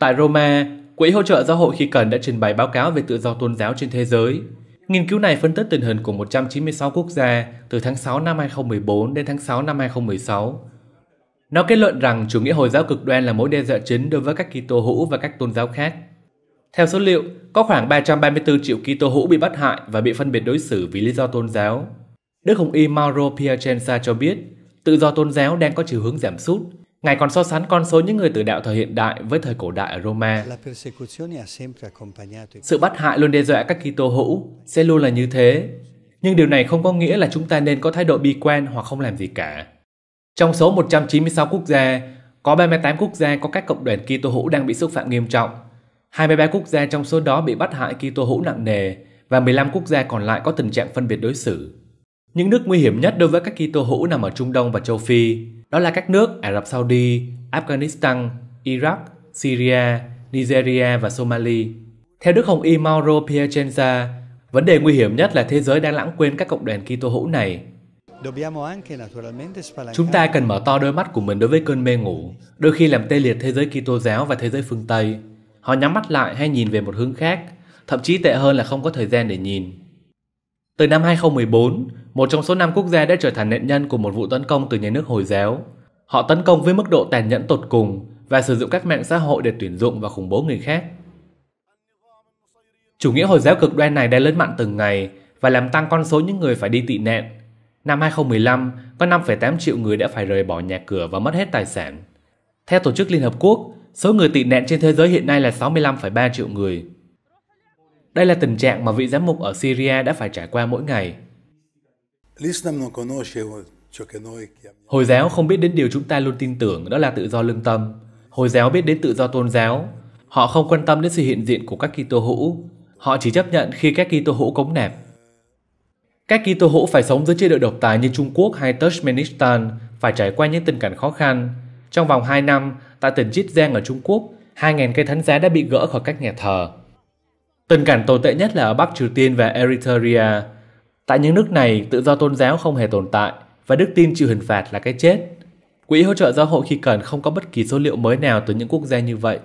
Tại Roma, Quỹ hỗ trợ giáo hội khi cần đã trình bày báo cáo về tự do tôn giáo trên thế giới. Nghiên cứu này phân tích tình hình của 196 quốc gia từ tháng 6 năm 2014 đến tháng 6 năm 2016. Nó kết luận rằng chủ nghĩa Hồi giáo cực đoan là mối đe dọa chính đối với các Kitô hữu và các tôn giáo khác. Theo số liệu, có khoảng 334 triệu Kitô hữu bị bắt hại và bị phân biệt đối xử vì lý do tôn giáo. Đức Hồng Y Mauro Piacenza cho biết, tự do tôn giáo đang có chiều hướng giảm sút Ngài còn so sánh con số những người tử đạo thời hiện đại với thời cổ đại ở Roma. Sự bắt hại luôn đe dọa các Kitô hữu sẽ luôn là như thế. Nhưng điều này không có nghĩa là chúng ta nên có thái độ bi quan hoặc không làm gì cả. Trong số 196 quốc gia, có 38 quốc gia có các cộng đoàn Kitô hữu đang bị xúc phạm nghiêm trọng. 23 quốc gia trong số đó bị bắt hại Kitô hữu nặng nề và 15 quốc gia còn lại có tình trạng phân biệt đối xử. Những nước nguy hiểm nhất đối với các Kitô hữu nằm ở Trung Đông và châu Phi, đó là các nước Ả Rập Saudi, Afghanistan, Iraq, Syria, Nigeria và Somalia. Theo Đức Hồng Y Mauro Piacenza, vấn đề nguy hiểm nhất là thế giới đang lãng quên các cộng đoàn Kitô hữu này. Chúng ta cần mở to đôi mắt của mình đối với cơn mê ngủ, đôi khi làm tê liệt thế giới Kitô giáo và thế giới phương Tây. Họ nhắm mắt lại hay nhìn về một hướng khác, thậm chí tệ hơn là không có thời gian để nhìn. Từ năm 2014, một trong số năm quốc gia đã trở thành nạn nhân của một vụ tấn công từ nhà nước Hồi giáo. Họ tấn công với mức độ tàn nhẫn tột cùng và sử dụng các mạng xã hội để tuyển dụng và khủng bố người khác. Chủ nghĩa Hồi giáo cực đoan này đã lớn mạnh từng ngày và làm tăng con số những người phải đi tị nạn. Năm 2015, có 5,8 triệu người đã phải rời bỏ nhà cửa và mất hết tài sản. Theo Tổ chức Liên Hợp Quốc, số người tị nạn trên thế giới hiện nay là 65,3 triệu người, đây là tình trạng mà vị giám mục ở Syria đã phải trải qua mỗi ngày. Hồi giáo không biết đến điều chúng ta luôn tin tưởng đó là tự do lương tâm. Hồi giáo biết đến tự do tôn giáo. Họ không quan tâm đến sự hiện diện của các Kitô hữu. Họ chỉ chấp nhận khi các Kitô hữu cống nạp. Các Kitô hữu phải sống dưới chế độ độc tài như Trung Quốc hay Turkmenistan phải trải qua những tình cảnh khó khăn. Trong vòng 2 năm, tại tỉnh Chiết Giang ở Trung Quốc, 2.000 cây thánh giá đã bị gỡ khỏi các nhà thờ. Tình cảnh tồi tệ nhất là ở Bắc Triều Tiên và Eritrea. Tại những nước này, tự do tôn giáo không hề tồn tại và đức tin chịu hình phạt là cái chết. Quỹ hỗ trợ giáo hội khi cần không có bất kỳ số liệu mới nào từ những quốc gia như vậy.